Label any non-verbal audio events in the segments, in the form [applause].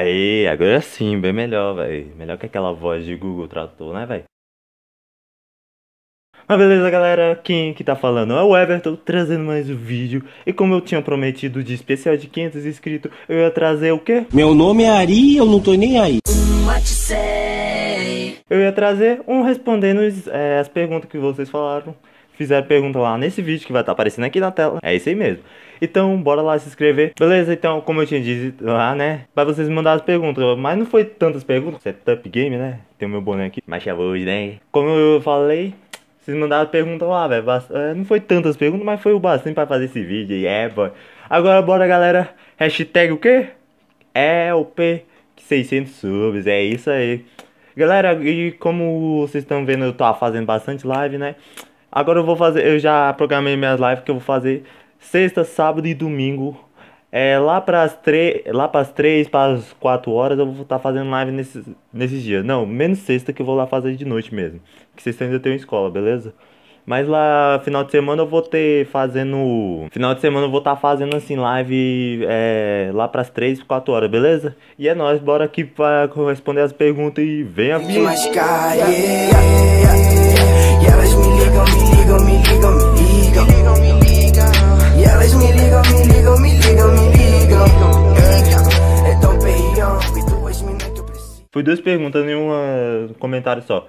Aí, agora sim, bem melhor, velho. Melhor que aquela voz de Google tratou né, velho? Mas beleza, galera, quem que tá falando é o Everton, trazendo mais um vídeo. E como eu tinha prometido de especial de 500 inscritos, eu ia trazer o quê? Meu nome é Ari eu não tô nem aí. Eu ia trazer um respondendo é, as perguntas que vocês falaram fizeram pergunta lá nesse vídeo que vai estar tá aparecendo aqui na tela. É isso aí mesmo. Então, bora lá se inscrever. Beleza? Então, como eu tinha dito lá, né? para vocês me mandar as perguntas. Mas não foi tantas perguntas. Setup é Game, né? Tem o meu boné aqui. Mas chavou é hoje, né? Como eu falei, vocês mandaram pergunta lá, velho. É, não foi tantas perguntas, mas foi o bastante pra fazer esse vídeo. E é, boy. Agora, bora, galera. Hashtag o quê? É o P 600 subs. É isso aí. Galera, e como vocês estão vendo, eu tô fazendo bastante live, né? Agora eu vou fazer, eu já programei minhas lives que eu vou fazer sexta, sábado e domingo. É, lá para as tre... lá pras 3, para as 4 horas eu vou estar tá fazendo live nesses, nesses dias. Não, menos sexta que eu vou lá fazer de noite mesmo. Que sexta ainda tem escola, beleza? Mas lá final de semana eu vou ter fazendo. Final de semana eu vou estar tá fazendo assim live é, lá pras 3, 4 horas, beleza? E é nóis, bora aqui para responder as perguntas e venha vir ligam, me ligam, me ligam. E elas me ligam, me ligam, me ligam, me ligam. É, é tão duas que eu preciso. Foi duas perguntas nenhum ah, comentário só.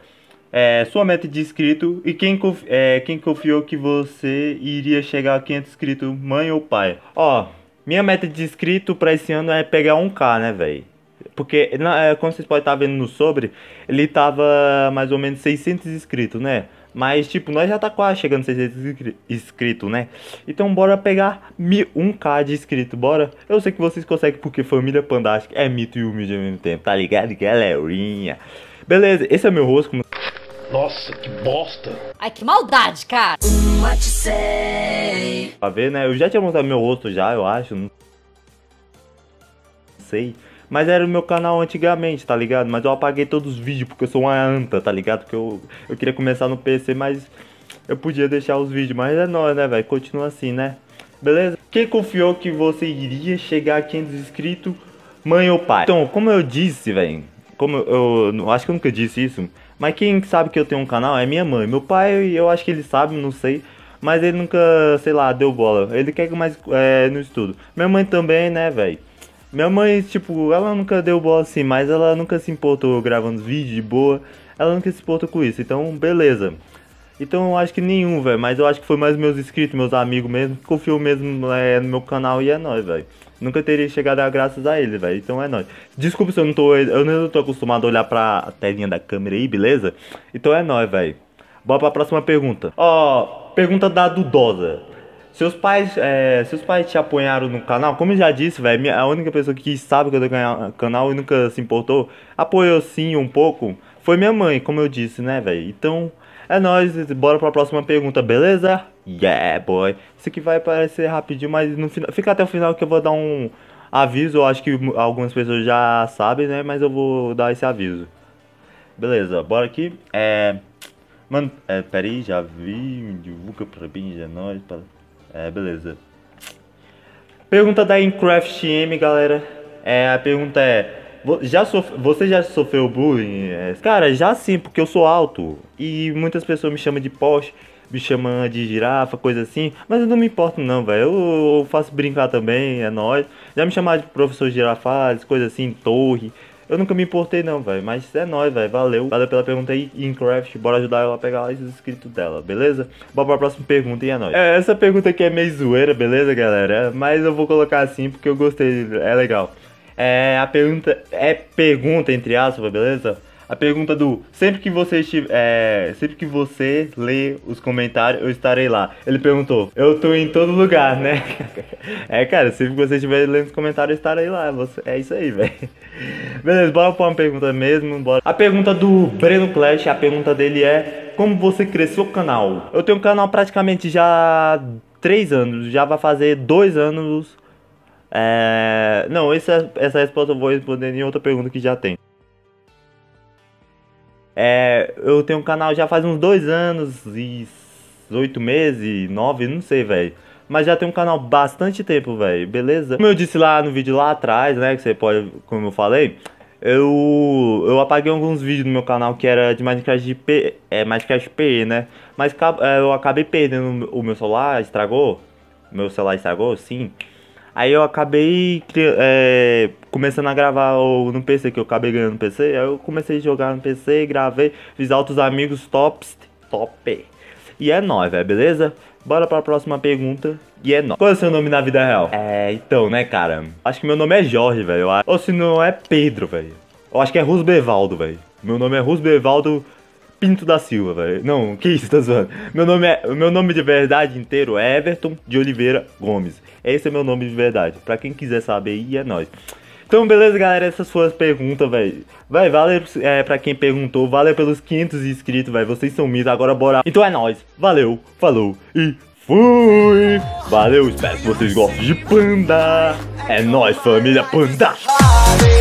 É, sua meta de inscrito e quem, confi é, quem confiou que você iria chegar a 500 inscritos, mãe ou pai? Ó, minha meta de inscrito para esse ano é pegar 1k, né, velho? Porque, na, é, como vocês podem estar tá vendo no sobre, ele tava mais ou menos 600 inscritos, né? Mas, tipo, nós já tá quase chegando a 600 inscritos, né? Então, bora pegar 1k de inscrito, bora? Eu sei que vocês conseguem porque família pandástica é mito e humilde ao mesmo tempo, tá ligado, galerinha? É Beleza, esse é meu rosto. Como... Nossa, que bosta! Ai, que maldade, cara! What Pra ver, né? Eu já tinha mostrado meu rosto já, eu acho. Não sei. Mas era o meu canal antigamente, tá ligado? Mas eu apaguei todos os vídeos porque eu sou uma anta, tá ligado? Porque eu, eu queria começar no PC, mas eu podia deixar os vídeos. Mas é nóis, né, velho? Continua assim, né? Beleza? Quem confiou que você iria chegar a 500 inscritos, mãe ou pai? Então, como eu disse, velho, como eu, eu acho que eu nunca disse isso, mas quem sabe que eu tenho um canal é minha mãe. Meu pai, eu acho que ele sabe, não sei. Mas ele nunca, sei lá, deu bola. Ele quer que mais é, no estudo. Minha mãe também, né, velho? Minha mãe, tipo, ela nunca deu bola assim, mas ela nunca se importou gravando vídeo de boa. Ela nunca se importou com isso, então beleza. Então eu acho que nenhum, velho. Mas eu acho que foi mais meus inscritos, meus amigos mesmo. Confiou mesmo é, no meu canal e é nóis, velho. Nunca teria chegado a graças a ele, velho. Então é nóis. Desculpa se eu não tô. Eu não tô acostumado a olhar pra telinha da câmera aí, beleza? Então é nóis, velho. Bora pra próxima pergunta. Ó, oh, pergunta da Dudosa. Seus pais, é, seus pais te apoiaram no canal, como eu já disse, velho, a única pessoa que sabe que eu tenho canal e nunca se importou, apoiou sim um pouco, foi minha mãe, como eu disse, né, velho? Então, é nóis, bora pra próxima pergunta, beleza? Yeah, boy. Isso aqui vai parecer rapidinho, mas no final, fica até o final que eu vou dar um aviso, eu acho que algumas pessoas já sabem, né, mas eu vou dar esse aviso. Beleza, bora aqui. É... Mano, é, peraí, já vi, divulga pra mim, já é nóis, pra... É, beleza. Pergunta da Incraft M, galera. É, a pergunta é: já sof... Você já sofreu bullying? É, cara, já sim, porque eu sou alto. E muitas pessoas me chamam de Porsche, me chamam de girafa, coisa assim. Mas eu não me importo, não, velho. Eu faço brincar também, é nóis. Já me chamaram de professor girafales, coisa assim, torre. Eu nunca me importei não, velho. Mas é nóis, velho. Valeu. Valeu pela pergunta aí, Incraft. Bora ajudar ela a pegar lá os inscritos dela, beleza? Bora pra próxima pergunta e é nóis. É, essa pergunta aqui é meio zoeira, beleza, galera? Mas eu vou colocar assim porque eu gostei. É legal. É, a pergunta... É pergunta, entre aspas, beleza? A pergunta do sempre que você é, sempre que você lê os comentários, eu estarei lá. Ele perguntou: "Eu tô em todo lugar, né?" [laughs] é, cara, sempre que você estiver lendo os comentários, eu estarei lá. Você, é isso aí, [laughs] velho. Beleza, bora para uma pergunta mesmo, bora. A pergunta do Breno Clash, a pergunta dele é: "Como você cresceu o canal?" Eu tenho um canal praticamente já três anos, já vai fazer dois anos é... Não, essa, é, essa resposta eu vou responder em outra pergunta que já tem. É, eu tenho um canal já faz uns dois anos e oito meses, nove, não sei, velho. Mas já tem um canal bastante tempo, velho, beleza? Como eu disse lá no vídeo lá atrás, né, que você pode, como eu falei, eu, eu apaguei alguns vídeos do meu canal que era de Minecraft de P, é, Minecraft PE, né? Mas é, eu acabei perdendo o meu celular, estragou, meu celular estragou, sim. Aí eu acabei é, começando a gravar no PC, que eu acabei ganhando no PC. Aí eu comecei a jogar no PC, gravei, fiz altos amigos tops, top. E é nóis, velho, beleza? Bora pra próxima pergunta. E é nóis. Qual é o seu nome na vida real? É, então, né, cara? Acho que meu nome é Jorge, velho. Ou se não é Pedro, velho. Eu acho que é Rusbevaldo, velho. Meu nome é Rusbevaldo Pinto da Silva, velho. Não, que isso, tá zoando. Meu nome, é, meu nome de verdade inteiro é Everton de Oliveira Gomes. Esse é meu nome de verdade. Pra quem quiser saber aí, é nóis. Então, beleza, galera, essas foram as perguntas, velho. Vai, valeu é, pra quem perguntou, valeu pelos 500 inscritos, velho. Vocês são mitos, agora bora. Então é nóis. Valeu, falou e fui. Valeu, espero que vocês gostem de Panda. É nóis, família Panda.